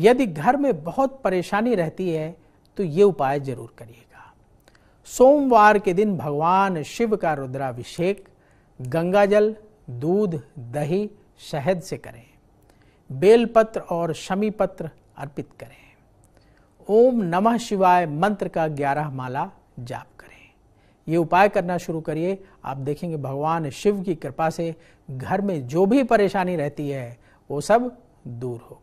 यदि घर में बहुत परेशानी रहती है तो ये उपाय जरूर करिएगा सोमवार के दिन भगवान शिव का रुद्राभिषेक गंगा जल दूध दही शहद से करें बेलपत्र और शमी पत्र अर्पित करें ओम नमः शिवाय मंत्र का ग्यारह माला जाप करें ये उपाय करना शुरू करिए आप देखेंगे भगवान शिव की कृपा से घर में जो भी परेशानी रहती है वो सब दूर हो